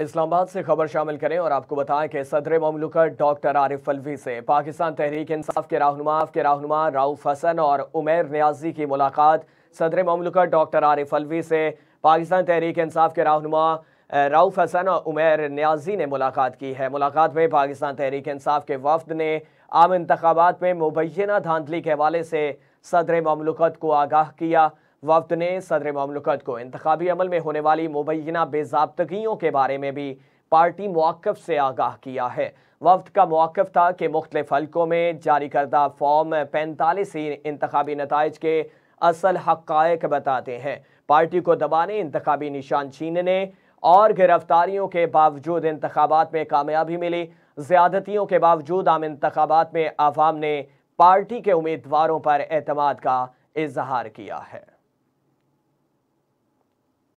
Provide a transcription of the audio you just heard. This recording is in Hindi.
इस्लामाबाद से खबर शामिल करें और आपको बताएं कि सदर ममलुक डॉक्टर आरिफ अलवी से पाकिस्तान तहरीक इंसाफ के रहनुमा के रहनुमा राउफ हसन और उमेर न्याजी की मुलाकात सदर ममलुक डॉक्टर आरिफ अलवी से पाकिस्तान तहरीक इंसाफ के रहनुमा राउफ हसन और उमेर न्याजी ने मुलाकात की है मुलाकात में पाकिस्तान तहरीक इंसाफ के वफद ने आम इंतबात में मुबैना धांधली के हवाले से सदर ममलुकत को आगाह किया वफद ने सदर ममलकत को इंतबी अमल में होने वाली मुबैना बेजाबतगियों के बारे में भी पार्टी मौक़ से आगाह किया है वफद का मौक़ था कि मुख्तफ हलकों में जारी करदा फॉर्म पैंतालीस ही इंतबी नतज के असल हक़ बताते हैं पार्टी को दबाने इंतबी निशान छीनने और गिरफ्तारियों के बावजूद इंतबात में कामयाबी मिली ज्यादतियों के बावजूद आम इंतबात में आवाम ने पार्टी के उम्मीदवारों पर अतमाद का इजहार किया है